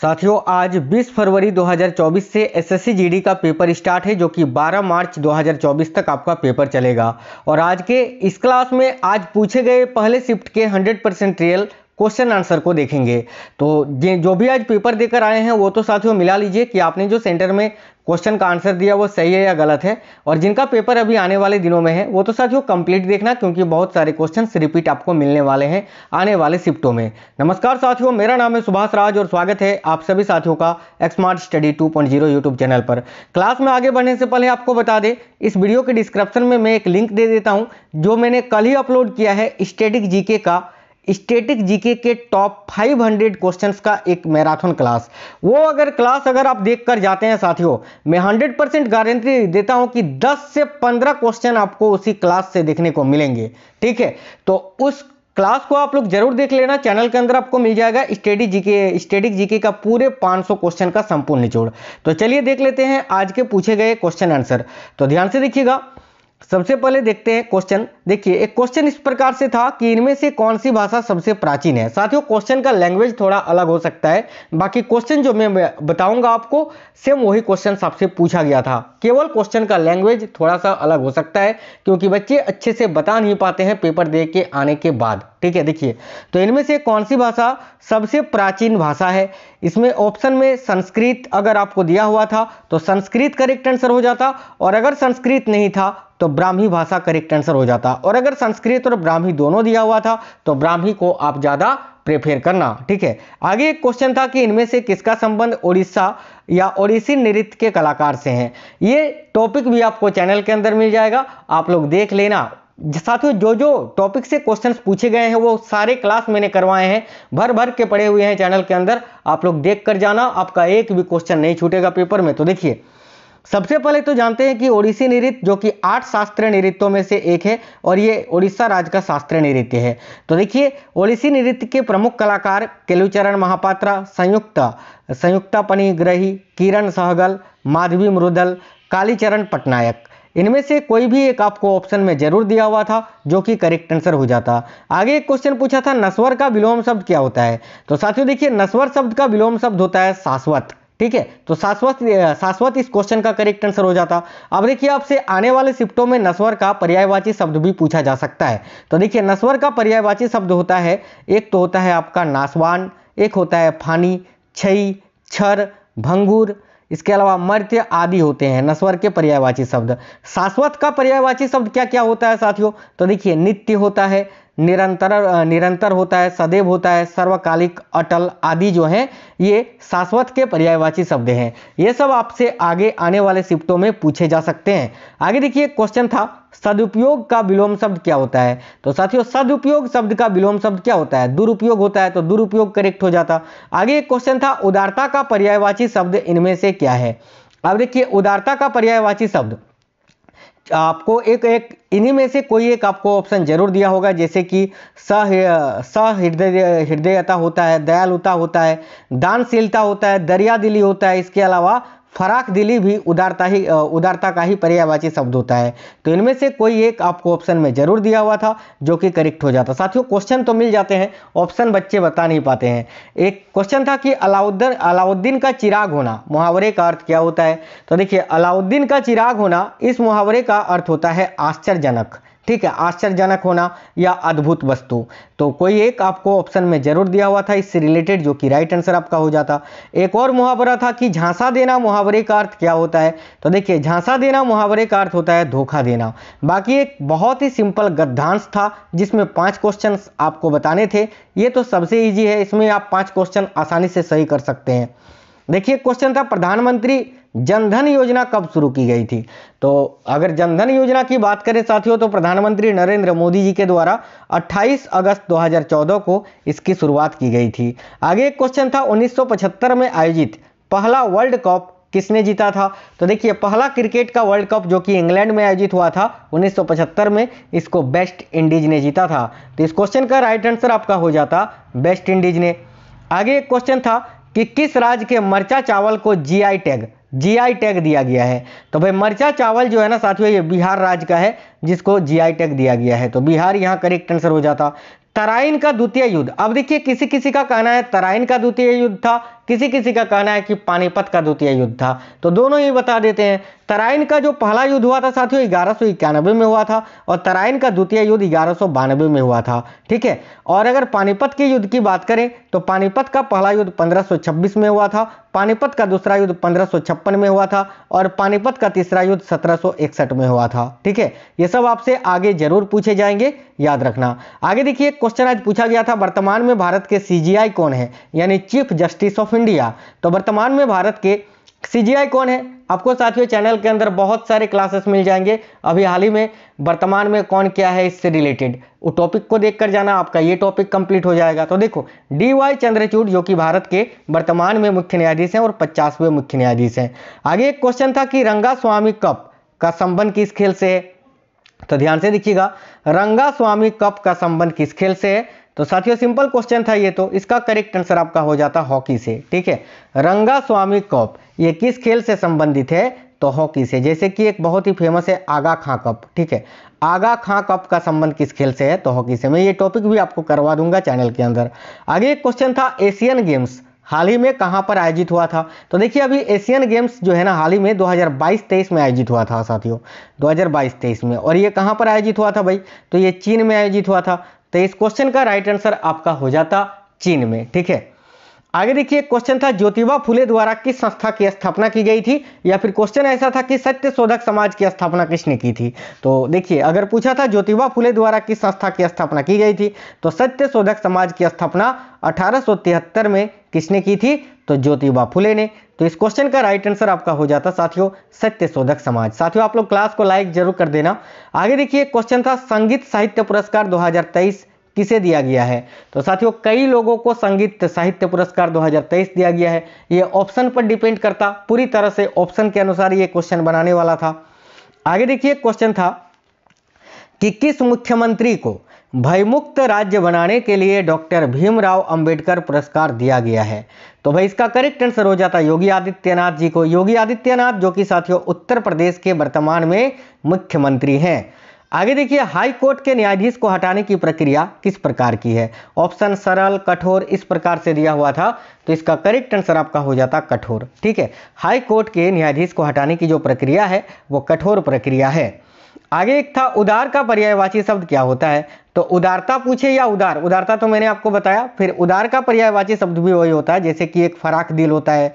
साथियों आज 20 फरवरी 2024 से एसएससी जीडी का पेपर स्टार्ट है जो कि 12 मार्च 2024 तक आपका पेपर चलेगा और आज के इस क्लास में आज पूछे गए पहले शिफ्ट के 100 परसेंट रियल क्वेश्चन आंसर को देखेंगे तो जो भी आज पेपर देकर आए हैं वो तो साथियों मिला लीजिए कि आपने जो सेंटर में क्वेश्चन का आंसर दिया वो सही है या गलत है और जिनका पेपर अभी आने वाले दिनों में है वो तो साथियों कंप्लीट देखना क्योंकि बहुत सारे क्वेश्चन रिपीट आपको मिलने वाले हैं आने वाले शिफ्टों में नमस्कार साथियों मेरा नाम है सुभाष राज और स्वागत है आप सभी साथियों का एक्समार्ट स्टडी 2.0 यूट्यूब चैनल पर क्लास में आगे बढ़ने से पहले आपको बता दें इस वीडियो के डिस्क्रिप्शन में मैं एक लिंक दे देता हूँ जो मैंने कल ही अपलोड किया है स्टेटिक जीके का स्टेटिक जीके के टॉप 500 क्वेश्चन का एक मैराथन क्लास वो अगर क्लास अगर आप देख कर जाते हैं साथियों मैं 100 परसेंट गारंटी देता हूं कि 10 से 15 क्वेश्चन आपको उसी क्लास से देखने को मिलेंगे ठीक है तो उस क्लास को आप लोग जरूर देख लेना चैनल के अंदर आपको मिल जाएगा स्टेटिक जीके स्टेडिक जीके का पूरे 500 क्वेश्चन का संपूर्ण निचोड़ तो चलिए देख लेते हैं आज के पूछे गए क्वेश्चन आंसर तो ध्यान से देखिएगा सबसे पहले देखते हैं क्वेश्चन देखिए एक क्वेश्चन इस प्रकार से था कि इनमें से कौन सी भाषा सबसे प्राचीन है साथियों क्वेश्चन का लैंग्वेज थोड़ा अलग हो सकता है बाकी क्वेश्चन जो मैं बताऊंगा आपको सेम वही क्वेश्चन आपसे पूछा गया था केवल क्वेश्चन का लैंग्वेज थोड़ा सा अलग हो सकता है क्योंकि बच्चे अच्छे से बता नहीं पाते हैं पेपर दे के आने के बाद ठीक है देखिए तो इनमें से कौन सी भाषा सबसे प्राचीन भाषा है इसमें ऑप्शन में संस्कृत अगर आपको दिया हुआ था तो संस्कृत करेक्ट आंसर हो जाता और अगर संस्कृत नहीं था तो ब्राह्मी भाषा करेक्ट आंसर हो जाता और अगर संस्कृत और ब्राह्मी दोनों दिया हुआ था तो ब्राह्मी को आप ज़्यादा प्रेफेर करना ठीक है आगे एक क्वेश्चन था कि इनमें से किसका संबंध ओडिशा या ओडिसी नृत्य के कलाकार से है ये टॉपिक भी आपको चैनल के अंदर मिल जाएगा आप लोग देख लेना साथियों जो जो टॉपिक से क्वेश्चंस पूछे गए हैं वो सारे क्लास मैंने करवाए हैं भर भर के पड़े हुए हैं चैनल के अंदर आप लोग देख कर जाना आपका एक भी क्वेश्चन नहीं छूटेगा पेपर में तो देखिए सबसे पहले तो जानते हैं कि ओडिसी नृत्य जो कि आठ शास्त्रीय नृत्यों में से एक है और ये ओडिशा राज्य का शास्त्रीय नृत्य है तो देखिए ओडिसी नृत्य के प्रमुख कलाकार केलुचरण महापात्रा संयुक्ता संयुक्ता पनिग्रही किरण सहगल माधवी मृदल कालीचरण पटनायक इनमें से कोई भी एक आपको ऑप्शन में जरूर दिया हुआ था जो कि करेक्ट आंसर हो जाता आगे एक क्वेश्चन पूछा था नस्वर का विलोम शब्द क्या होता है तो साथियों देखिए नस्वर शब्द का विलोम शब्द होता है शाश्वत ठीक है तो शाश्वत शाश्वत इस क्वेश्चन का करेक्ट आंसर हो जाता अब देखिए आपसे आने वाले शिफ्टों में नस्वर का पर्यायवाची शब्द भी पूछा जा सकता है तो देखिए नस्वर का पर्यायवाची शब्द होता है एक तो होता है आपका नासवान एक होता है फानी छई छर भंगुर इसके अलावा मर्त्य आदि होते हैं नस्वर के पर्यायवाची शब्द शाश्वत का पर्यायवाची शब्द क्या क्या होता है साथियों तो देखिए नित्य होता है निरंतर निरंतर होता है सदैव होता है सर्वकालिक अटल आदि जो हैं ये शाश्वत के पर्यायवाची शब्द हैं ये सब आपसे आगे आने वाले शिफ्टों में पूछे जा सकते हैं आगे देखिए क्वेश्चन था सदुपयोग का विलोम शब्द क्या होता है तो साथियों सदुपयोग शब्द का विलोम शब्द क्या होता है दुरुपयोग होता है तो दुरुपयोग करेक्ट हो जाता आगे एक क्वेश्चन था उदारता का पर्यायवाची शब्द इनमें से क्या है अब देखिए उदारता का पर्यायवाची शब्द आपको एक एक इन्हीं में से कोई एक आपको ऑप्शन जरूर दिया होगा जैसे कि हृदय हृदयता होता है दयालुता होता है दानशीलता होता है दरिया दिली होता है इसके अलावा फराक दिली भी उदारता ही उदारता का ही पर्यायवाची शब्द होता है तो इनमें से कोई एक आपको ऑप्शन में जरूर दिया हुआ था जो कि करेक्ट हो जाता साथियों क्वेश्चन तो मिल जाते हैं ऑप्शन बच्चे बता नहीं पाते हैं एक क्वेश्चन था कि अलाउद्दीन अलाउद्दीन का चिराग होना मुहावरे का अर्थ क्या होता है तो देखिए अलाउद्दीन का चिराग होना इस मुहावरे का अर्थ होता है आश्चर्यजनक ठीक है आश्चर्यजनक होना या अद्भुत वस्तु तो कोई एक आपको ऑप्शन में जरूर दिया हुआ था इससे रिलेटेड जो कि राइट आंसर आपका हो जाता एक और मुहावरा था कि झांसा देना मुहावरे का अर्थ क्या होता है तो देखिए झांसा देना मुहावरे का अर्थ होता है धोखा देना बाकी एक बहुत ही सिंपल गद्धांश था जिसमें पाँच क्वेश्चन आपको बताने थे ये तो सबसे ईजी है इसमें आप पाँच क्वेश्चन आसानी से सही कर सकते हैं देखिए क्वेश्चन था प्रधानमंत्री जनधन योजना कब शुरू की गई थी तो अगर जनधन योजना की बात करें साथियों तो प्रधानमंत्री नरेंद्र मोदी जी के द्वारा 28 अगस्त 2014 को इसकी शुरुआत की गई थी आगे एक क्वेश्चन था 1975 में आयोजित पहला वर्ल्ड कप किसने जीता था तो देखिए पहला क्रिकेट का वर्ल्ड कप जो कि इंग्लैंड में आयोजित हुआ था 1975 में इसको वेस्ट इंडीज ने जीता था तो इस क्वेश्चन का राइट आंसर आपका हो जाता वेस्ट इंडीज ने आगे एक क्वेश्चन था कि किस राज्य के मर्चा चावल को जीआई टैग जीआई टैग दिया गया है तो भाई मरचा चावल जो है ना साथियों ये बिहार राज्य का है जिसको जीआई टैग दिया गया है तो बिहार यहाँ करेक्ट आंसर हो जाता तराइन का द्वितीय युद्ध अब देखिए किसी किसी का कहना है तराइन का द्वितीय युद्ध था किसी किसी का कहना है कि पानीपत का द्वितीय युद्ध था तो दोनों ही बता देते हैं तराइन का जो पहला युद्ध हुआ था साथियों ग्यारह में हुआ था और तराइन का द्वितीय युद्ध ग्यारह में हुआ था ठीक है और अगर पानीपत के युद्ध की बात करें तो पानीपत का पहला युद्ध पंद्रह सौ छब्बीस में हुआ था पानीपत का दूसरा युद्ध पंद्रह छप्पन में हुआ था और पानीपत का तीसरा युद्ध सत्रह इकसठ में हुआ था ठीक है ये सब आपसे आगे जरूर पूछे जाएंगे याद रखना आगे देखिए क्वेश्चन आज पूछा गया था वर्तमान में भारत के सीजीआई कौन है यानी चीफ जस्टिस ऑफ इंडिया तो वर्तमान में भारत के सीजीआई कौन है आपको साथियों चैनल के अंदर बहुत सारे क्लासेस मिल जाएंगे अभी हाल ही में वर्तमान में कौन क्या है इससे रिलेटेड वो टॉपिक को देखकर जाना आपका ये टॉपिक कंप्लीट हो जाएगा तो देखो डी वाई चंद्रचूड जो कि भारत के वर्तमान में मुख्य न्यायाधीश हैं और पचासवें मुख्य न्यायाधीश हैं आगे एक क्वेश्चन था कि रंगा स्वामी कप का संबंध किस खेल से है तो ध्यान से देखिएगा रंगा स्वामी कप का संबंध किस खेल से है तो साथियों सिंपल क्वेश्चन था ये तो इसका करेक्ट आंसर आपका हो जाता हॉकी से ठीक है रंगा स्वामी कप ये किस खेल से संबंधित है तो हॉकी से जैसे कि एक बहुत ही फेमस है आगा खां कप ठीक है आगा खां कप का संबंध किस खेल से है तो हॉकी से मैं ये टॉपिक भी आपको करवा दूंगा चैनल के अंदर आगे एक क्वेश्चन था एशियन गेम्स हाल ही में कहां पर आयोजित हुआ था तो देखिए अभी एशियन गेम्स जो है ना हाल ही में 2022-23 में आयोजित हुआ था साथियों 2022-23 में और ये कहां पर आयोजित हुआ था भाई तो ये चीन में आयोजित हुआ था तो इस क्वेश्चन का राइट आंसर आपका हो जाता चीन में ठीक है आगे देखिए क्वेश्चन था ज्योतिबा फुले द्वारा किस संस्था की स्थापना की गई थी या फिर क्वेश्चन ऐसा था कि सत्य शोधक समाज की स्थापना किसने की थी तो देखिए अगर पूछा था ज्योतिबा फुले द्वारा किस संस्था की स्थापना की गई थी तो सत्य शोधक समाज की स्थापना अठारह में किसने की थी तो ज्योतिबा फुले ने तो इस क्वेश्चन का राइट आंसर आपका हो जाता साथियों सत्य शोधक समाज साथियों आप लोग क्लास को लाइक जरूर कर देना आगे देखिए क्वेश्चन था संगीत साहित्य पुरस्कार दो किसे दिया गया है तो साथियों कई लोगों को संगीत साहित्य पुरस्कार 2023 दिया गया है ये ऑप्शन पर डिपेंड करता पूरी तरह से ऑप्शन के अनुसार ये क्वेश्चन बनाने वाला था आगे देखिए क्वेश्चन था कि किस मुख्यमंत्री को भयमुक्त राज्य बनाने के लिए डॉक्टर भीमराव अंबेडकर पुरस्कार दिया गया है तो भाई इसका करेक्ट आंसर हो जाता है योगी आदित्यनाथ जी को योगी आदित्यनाथ जो कि साथियों उत्तर प्रदेश के वर्तमान में मुख्यमंत्री हैं आगे देखिए हाई कोर्ट के न्यायाधीश को हटाने की प्रक्रिया किस प्रकार की है ऑप्शन सरल कठोर इस प्रकार से दिया हुआ था तो इसका करेक्ट आंसर आपका हो जाता कठोर ठीक है हाई कोर्ट के न्यायाधीश को हटाने की जो प्रक्रिया है वो कठोर प्रक्रिया है आगे एक था उदार का पर्यायवाची शब्द क्या होता है तो उदारता पूछे या उदार उदारता तो मैंने आपको बताया फिर उदार का पर्यायवाची शब्द भी वही होता है जैसे कि एक फराक दिल होता है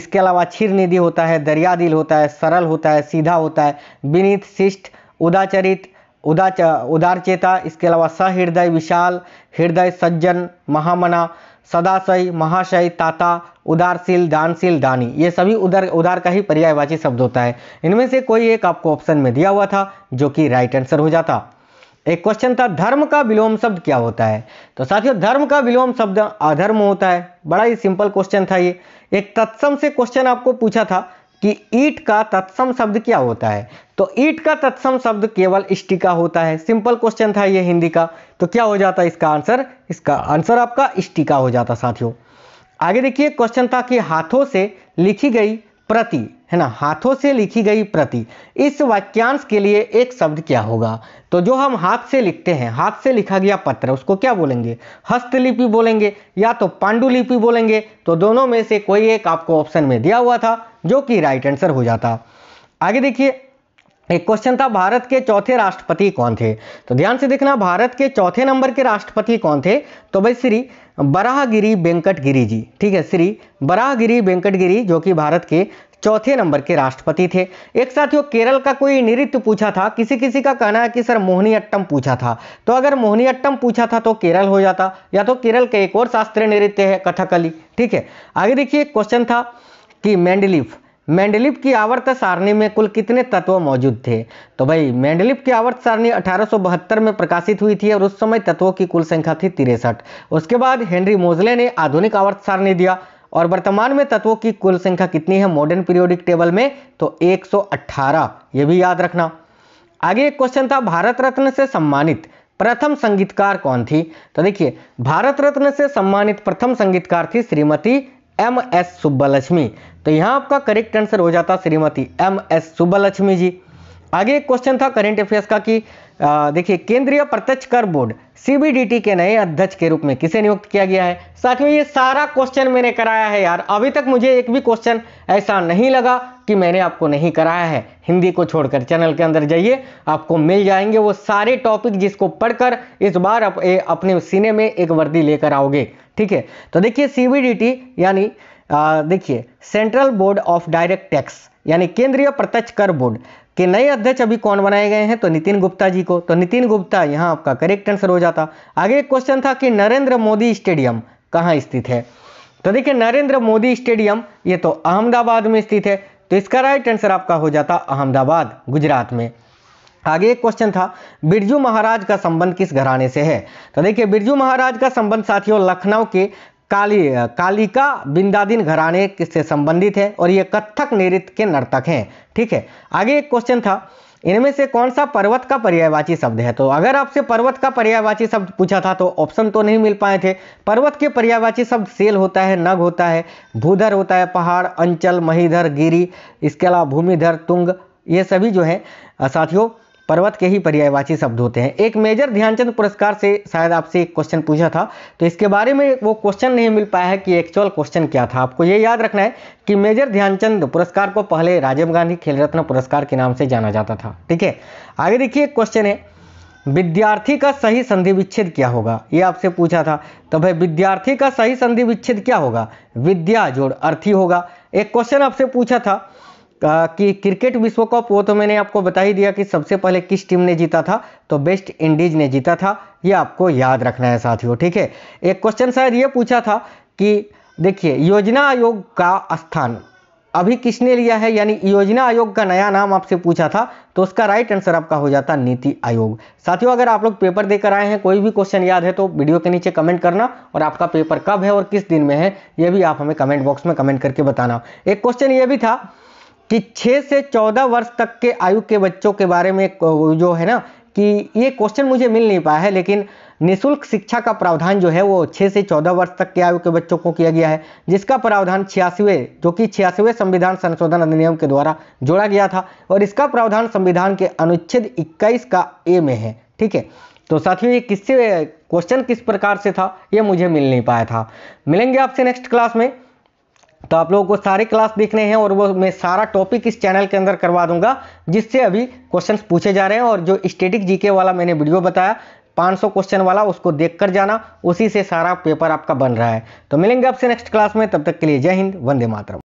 इसके अलावा क्षीर निधि होता है दरिया दिल होता है सरल होता है सीधा होता है विनीत शिष्ट उदाचरित उदाच उदार चेता इसके अलावा सहृदय विशाल हृदय सज्जन महामना सदाशय महाशय ताता उदारशील दानशील दानी ये सभी उदार उदार का ही पर्यायवाची शब्द होता है इनमें से कोई एक आपको ऑप्शन में दिया हुआ था जो कि राइट आंसर हो जाता एक क्वेश्चन था धर्म का विलोम शब्द क्या होता है तो साथियों धर्म का विलोम शब्द अधर्म होता है बड़ा ही सिंपल क्वेश्चन था ये एक तत्सम से क्वेश्चन आपको पूछा था कि ईट का तत्सम शब्द क्या होता है तो ईट का तत्सम शब्द केवल स्टिका होता है सिंपल क्वेश्चन था ये हिंदी का तो क्या हो जाता है इसका आंसर इसका आंसर आपका स्टिका हो जाता साथियों आगे देखिए क्वेश्चन था कि हाथों से लिखी गई प्रति है ना हाथों से लिखी गई प्रति इस वाक्यांश के लिए एक शब्द क्या होगा तो जो हम हाथ से लिखते हैं हाथ से लिखा गया पत्र उसको क्या बोलेंगे हस्तलिपि बोलेंगे या तो पांडुलिपि बोलेंगे तो दोनों में से कोई एक आपको ऑप्शन में दिया हुआ था जो कि राइट आंसर हो जाता आगे देखिए एक क्वेश्चन था भारत के चौथे राष्ट्रपति कौन थे तो ध्यान से देखना भारत के चौथे नंबर के राष्ट्रपति कौन थे तो भाई श्री बराहगिरी वेंकट गिरी जी ठीक है श्री बराहगिरी वेंकट गिरी जो कि भारत के चौथे नंबर के राष्ट्रपति थे एक साथ ही केरल का कोई नृत्य पूछा था किसी किसी का कहना है कि सर अट्टम पूछा था तो अगर अट्टम पूछा था तो केरल हो जाता या तो केरल का के एक और शास्त्रीय नृत्य है कथकली ठीक है आगे देखिए क्वेश्चन था कि मैंडलीफ मेंडलिप की आवर्त सारणी में कुल कितने तत्व मौजूद थे तो भाई मेंडलिप की आवर्त सारणी 1872 में प्रकाशित हुई थी और उस समय तत्वों की कुल संख्या थी तिरसठ उसके बाद हेनरी मोजले ने आधुनिक आवर्त सारणी दिया और वर्तमान में तत्वों की कुल संख्या कितनी है मॉडर्न पीरियोडिक टेबल में तो 118 ये भी याद रखना आगे एक क्वेश्चन था भारत रत्न से सम्मानित प्रथम संगीतकार कौन थी तो देखिए भारत रत्न से सम्मानित प्रथम संगीतकार थी श्रीमती एम एस सुब्बालक्ष्मी तो यहाँ आपका करेक्ट आंसर हो जाता श्रीमती एम एस सुब्बालक्ष्मी जी आगे एक क्वेश्चन था करेंट अफेयर्स का कि देखिए केंद्रीय प्रत्यक्ष कर बोर्ड सीबीडीटी के नए अध्यक्ष के रूप में किसे नियुक्त किया गया है में ये सारा क्वेश्चन मैंने कराया है यार अभी तक मुझे एक भी क्वेश्चन ऐसा नहीं लगा कि मैंने आपको नहीं कराया है हिंदी को छोड़कर चैनल के अंदर जाइए आपको मिल जाएंगे वो सारे टॉपिक जिसको पढ़कर इस बार आप ए, अपने सीने में एक वर्दी लेकर आओगे ठीक है तो देखिए सीबीडीटी यानी देखिए central board of direct tax यानी केंद्रीय प्रत्यक्ष कर बोर्ड कि नए अध्यक्ष अभी कौन बनाए गए हैं तो नितिन गुप्ता जी को तो नितिन गुप्ता यहाँ आपका करेक्ट आंसर हो जाता आगे एक क्वेश्चन था कि नरेंद्र मोदी स्टेडियम कहाँ स्थित है तो देखिए नरेंद्र मोदी स्टेडियम ये तो अहमदाबाद में स्थित है तो इसका राइट आंसर आपका हो जाता अहमदाबाद गुजरात में आगे एक क्वेश्चन था बिरजू महाराज का संबंध किस घराने से है तो देखिए बिरजू महाराज का संबंध साथियों लखनऊ के काली कालिका बिंदादीन घराने से संबंधित है और ये कथक नृत्य के नर्तक हैं ठीक है आगे एक क्वेश्चन था इनमें से कौन सा पर्वत का पर्यायवाची शब्द है तो अगर आपसे पर्वत का पर्यायवाची शब्द पूछा था तो ऑप्शन तो नहीं मिल पाए थे पर्वत के पर्यायवाची शब्द सेल होता है नग होता है भूधर होता है पहाड़ अंचल महीधर गिरी इसके अलावा भूमिधर तुंग ये सभी जो है साथियों पर्वत के ही पर्यायवाची शब्द होते हैं एक मेजर ध्यानचंद पुरस्कार से शायद आपसे एक क्वेश्चन पूछा था तो इसके बारे में वो क्वेश्चन नहीं मिल पाया है कि एक्चुअल क्वेश्चन क्या था आपको ये याद रखना है कि मेजर ध्यानचंद पुरस्कार को पहले राजीव गांधी खेल रत्न पुरस्कार के नाम से जाना जाता था ठीक है आगे देखिए एक क्वेश्चन है विद्यार्थी का सही संधि विच्छेद क्या होगा ये आपसे पूछा था तो भाई विद्यार्थी का सही संधि विच्छेद क्या होगा विद्या जोड़ अर्थी होगा एक क्वेश्चन आपसे पूछा था कि क्रिकेट विश्व कप वो तो मैंने आपको बता ही दिया कि सबसे पहले किस टीम ने जीता था तो वेस्ट इंडीज ने जीता था ये आपको याद रखना है साथियों ठीक है एक क्वेश्चन शायद ये पूछा था कि देखिए योजना आयोग का स्थान अभी किसने लिया है यानी योजना आयोग का नया नाम आपसे पूछा था तो उसका राइट आंसर आपका हो जाता नीति आयोग साथियों अगर आप लोग पेपर देकर आए हैं कोई भी क्वेश्चन याद है तो वीडियो के नीचे कमेंट करना और आपका पेपर कब है और किस दिन में है ये भी आप हमें कमेंट बॉक्स में कमेंट करके बताना एक क्वेश्चन ये भी था कि 6 से 14 वर्ष तक के आयु के बच्चों के बारे में जो है ना कि ये क्वेश्चन मुझे मिल नहीं पाया है लेकिन निशुल्क शिक्षा का प्रावधान जो है वो 6 से 14 वर्ष तक के आयु के बच्चों को किया गया है जिसका प्रावधान छियासीवें जो कि छियासीवें संविधान संशोधन अधिनियम के द्वारा जोड़ा गया था और इसका प्रावधान संविधान के अनुच्छेद 21 का ए में है ठीक है तो साथियों ये किससे क्वेश्चन किस प्रकार से था ये मुझे मिल नहीं पाया था मिलेंगे आपसे नेक्स्ट क्लास में तो आप लोगों को सारे क्लास देखने हैं और वो मैं सारा टॉपिक इस चैनल के अंदर करवा दूंगा जिससे अभी क्वेश्चंस पूछे जा रहे हैं और जो स्टेटिक जीके वाला मैंने वीडियो बताया 500 क्वेश्चन वाला उसको देखकर जाना उसी से सारा पेपर आपका बन रहा है तो मिलेंगे आपसे नेक्स्ट क्लास में तब तक के लिए जय हिंद वंदे मातरम